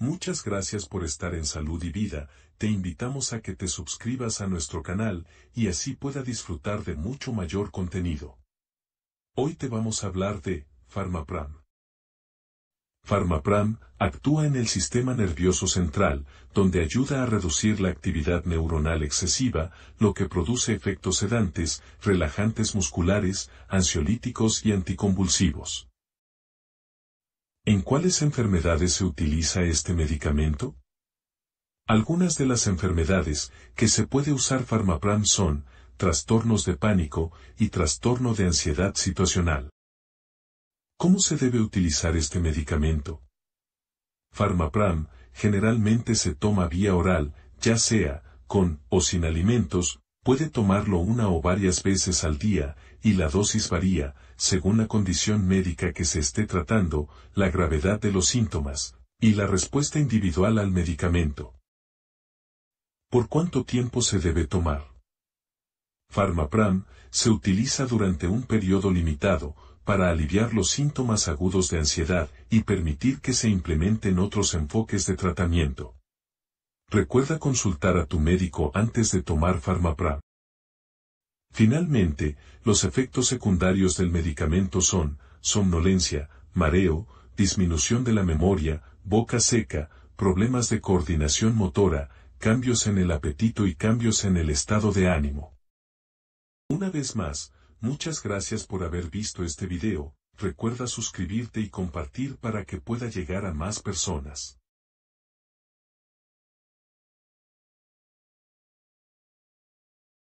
Muchas gracias por estar en Salud y Vida, te invitamos a que te suscribas a nuestro canal y así pueda disfrutar de mucho mayor contenido. Hoy te vamos a hablar de Farmapram. Farmapram actúa en el sistema nervioso central, donde ayuda a reducir la actividad neuronal excesiva, lo que produce efectos sedantes, relajantes musculares, ansiolíticos y anticonvulsivos. ¿En cuáles enfermedades se utiliza este medicamento? Algunas de las enfermedades que se puede usar Farmapram son trastornos de pánico y trastorno de ansiedad situacional. ¿Cómo se debe utilizar este medicamento? Farmapram generalmente se toma vía oral, ya sea con o sin alimentos, Puede tomarlo una o varias veces al día, y la dosis varía, según la condición médica que se esté tratando, la gravedad de los síntomas, y la respuesta individual al medicamento. ¿Por cuánto tiempo se debe tomar? Farmapram se utiliza durante un periodo limitado, para aliviar los síntomas agudos de ansiedad y permitir que se implementen otros enfoques de tratamiento. Recuerda consultar a tu médico antes de tomar Farmapram. Finalmente, los efectos secundarios del medicamento son somnolencia, mareo, disminución de la memoria, boca seca, problemas de coordinación motora, cambios en el apetito y cambios en el estado de ánimo. Una vez más, muchas gracias por haber visto este video, recuerda suscribirte y compartir para que pueda llegar a más personas.